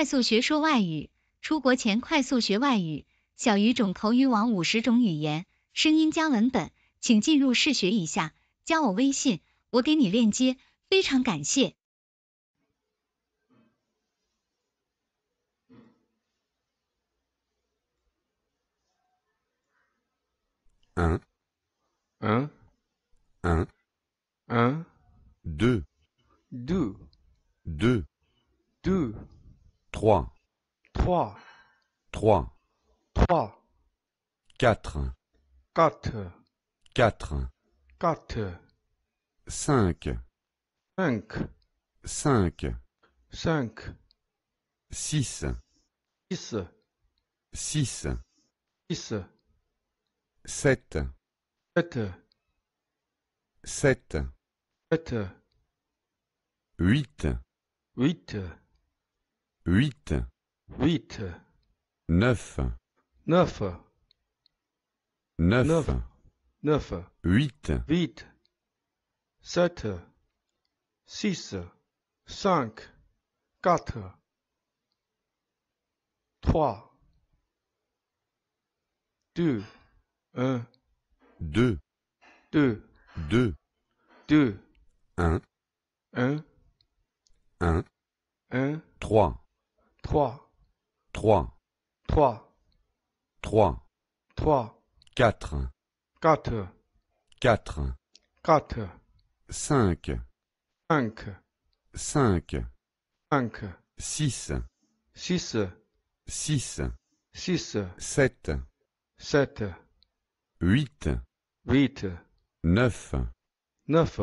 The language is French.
快速学说外语，出国前快速学外语，小语种口语网五十种语言，声音加文本，请进入试学一下，加我微信，我给你链接，非常感谢。嗯嗯嗯嗯，do do do do。trois, trois, quatre, quatre, quatre, quatre, cinq, cinq, cinq, six, six, sept, sept, sept, huit, huit 8 8 9 9 9 9 8 8 7 6 5 4 3 2 1 2 2 2 2 1 1 1 3 trois, trois, trois, trois, trois, quatre, quatre, quatre, quatre, cinq, cinq, cinq, cinq, six, six, six, six, sept, sept, huit, huit, neuf, neuf